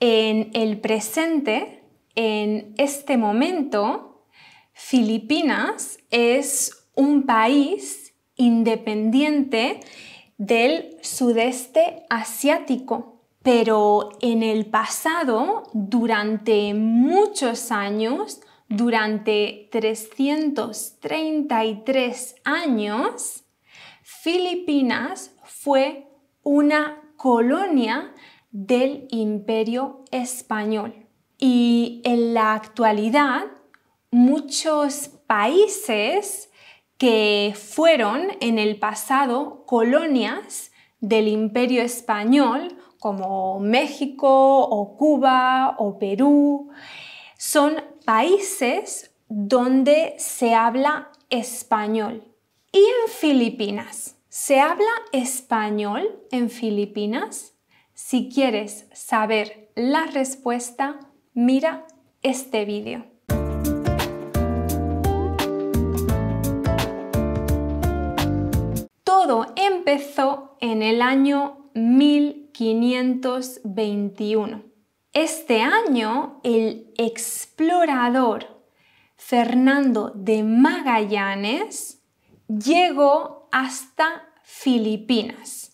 En el presente, en este momento, Filipinas es un país independiente del sudeste asiático, pero en el pasado, durante muchos años, durante 333 años, Filipinas fue una colonia del imperio español. Y en la actualidad, muchos países que fueron en el pasado colonias del imperio español, como México o Cuba o Perú, son países donde se habla español. Y en Filipinas, ¿se habla español en Filipinas? Si quieres saber la respuesta, mira este vídeo. Todo empezó en el año 1521. Este año, el explorador Fernando de Magallanes llegó hasta Filipinas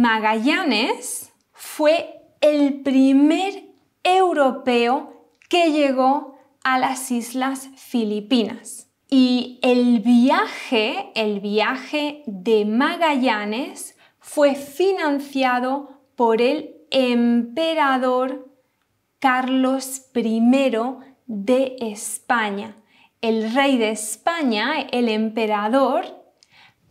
Magallanes fue el primer europeo que llegó a las Islas Filipinas. Y el viaje, el viaje de Magallanes fue financiado por el emperador Carlos I de España. El rey de España, el emperador,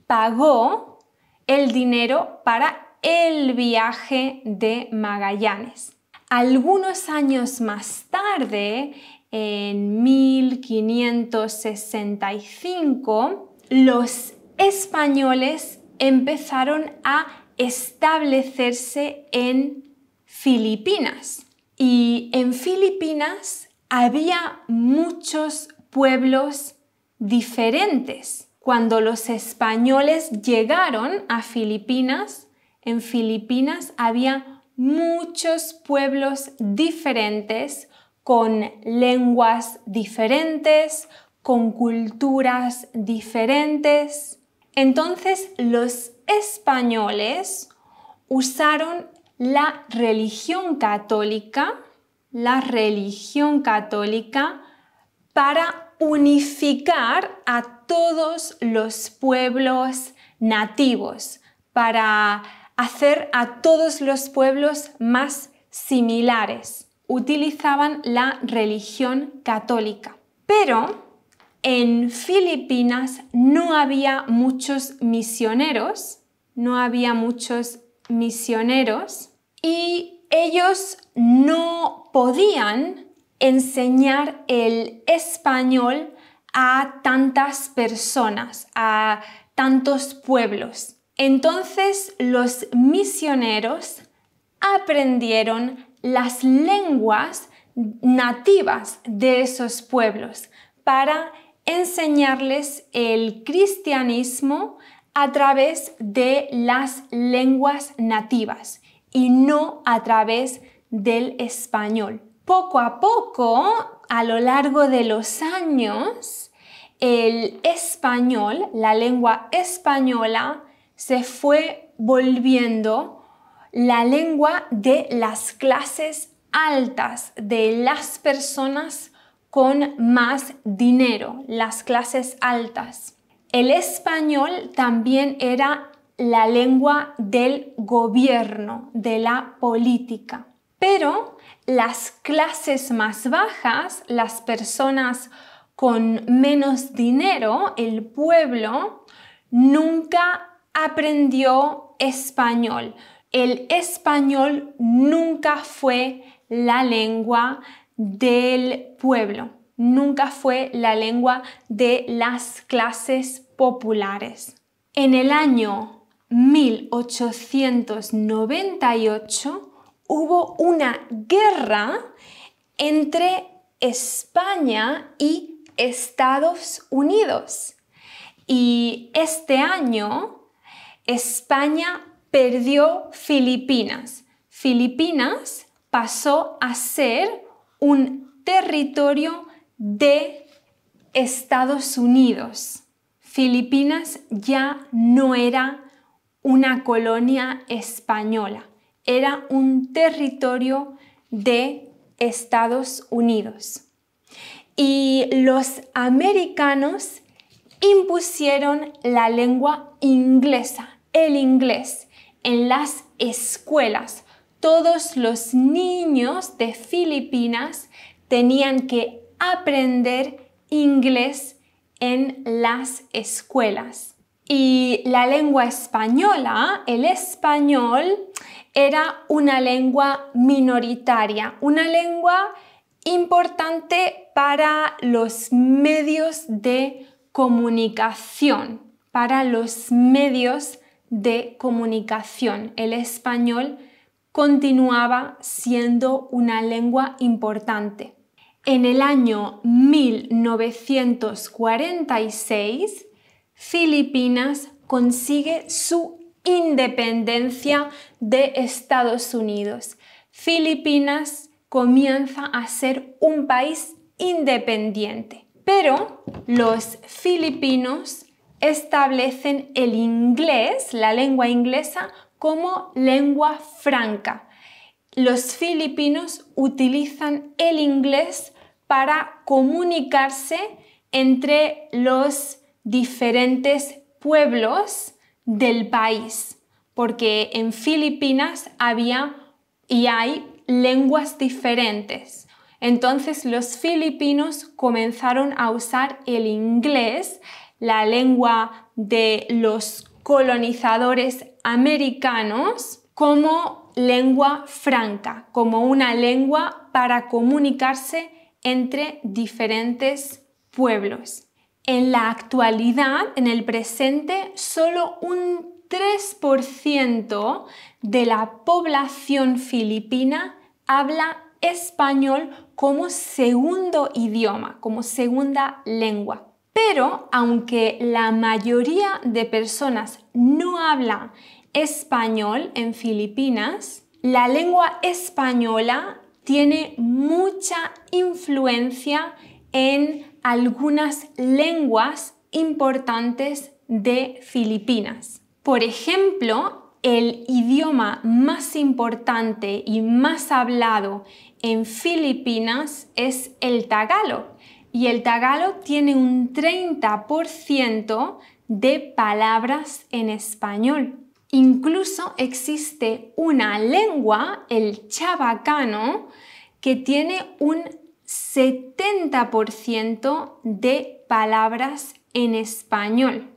pagó el dinero para el viaje de Magallanes. Algunos años más tarde, en 1565, los españoles empezaron a establecerse en Filipinas. Y en Filipinas había muchos pueblos diferentes. Cuando los españoles llegaron a Filipinas, en Filipinas había muchos pueblos diferentes, con lenguas diferentes, con culturas diferentes. Entonces los españoles usaron la religión católica, la religión católica, para unificar a todos los pueblos nativos, para hacer a todos los pueblos más similares. Utilizaban la religión católica. Pero en Filipinas no había muchos misioneros, no había muchos misioneros y ellos no podían enseñar el español a tantas personas, a tantos pueblos. Entonces los misioneros aprendieron las lenguas nativas de esos pueblos para enseñarles el cristianismo a través de las lenguas nativas y no a través del español. Poco a poco, a lo largo de los años, el español, la lengua española, se fue volviendo la lengua de las clases altas, de las personas con más dinero, las clases altas. El español también era la lengua del gobierno, de la política. Pero las clases más bajas, las personas con menos dinero, el pueblo, nunca aprendió español. El español nunca fue la lengua del pueblo, nunca fue la lengua de las clases populares. En el año 1898 hubo una guerra entre España y Estados Unidos. Y este año España perdió Filipinas. Filipinas pasó a ser un territorio de Estados Unidos. Filipinas ya no era una colonia española, era un territorio de Estados Unidos. Y los americanos impusieron la lengua inglesa, el inglés en las escuelas. Todos los niños de Filipinas tenían que aprender inglés en las escuelas. Y la lengua española, el español, era una lengua minoritaria, una lengua importante para los medios de comunicación, para los medios de comunicación. El español continuaba siendo una lengua importante. En el año 1946, Filipinas consigue su independencia de Estados Unidos. Filipinas comienza a ser un país independiente, pero los filipinos establecen el inglés, la lengua inglesa, como lengua franca. Los filipinos utilizan el inglés para comunicarse entre los diferentes pueblos del país, porque en Filipinas había y hay lenguas diferentes. Entonces los filipinos comenzaron a usar el inglés la lengua de los colonizadores americanos como lengua franca, como una lengua para comunicarse entre diferentes pueblos. En la actualidad, en el presente, solo un 3% de la población filipina habla español como segundo idioma, como segunda lengua. Pero aunque la mayoría de personas no habla español en Filipinas, la lengua española tiene mucha influencia en algunas lenguas importantes de Filipinas. Por ejemplo, el idioma más importante y más hablado en Filipinas es el tagalo, y el tagalo tiene un 30% de palabras en español. Incluso existe una lengua, el chabacano, que tiene un 70% de palabras en español.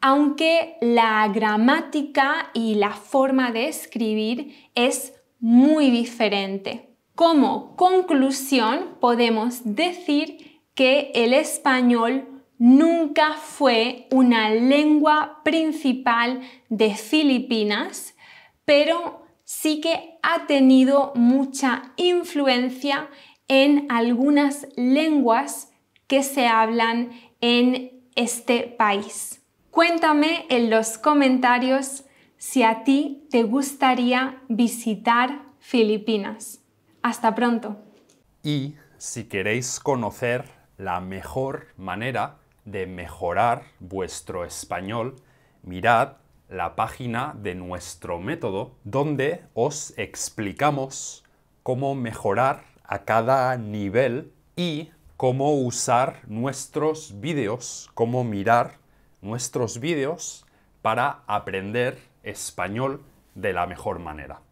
Aunque la gramática y la forma de escribir es muy diferente. Como conclusión, podemos decir que el español nunca fue una lengua principal de Filipinas, pero sí que ha tenido mucha influencia en algunas lenguas que se hablan en este país. Cuéntame en los comentarios si a ti te gustaría visitar Filipinas. Hasta pronto. Y si queréis conocer la mejor manera de mejorar vuestro español, mirad la página de nuestro método donde os explicamos cómo mejorar a cada nivel y cómo usar nuestros vídeos, cómo mirar nuestros vídeos para aprender español de la mejor manera.